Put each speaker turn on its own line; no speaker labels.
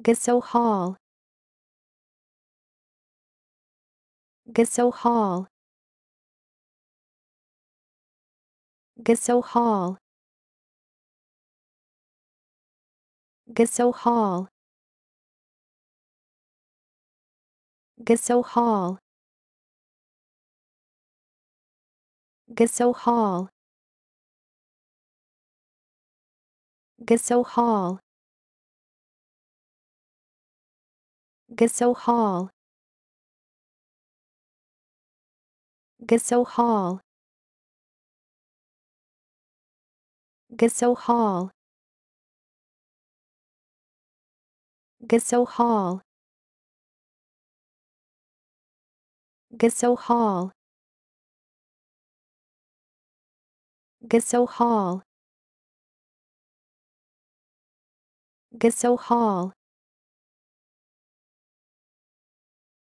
Gesso Hall Gesso Hall Gesso Hall Gesso Hall Gesso Hall Gesso Hall Hall Gesso Hall Gesso Hall Gesso Hall Gesso Hall Gesso Hall Gesso Hall Hall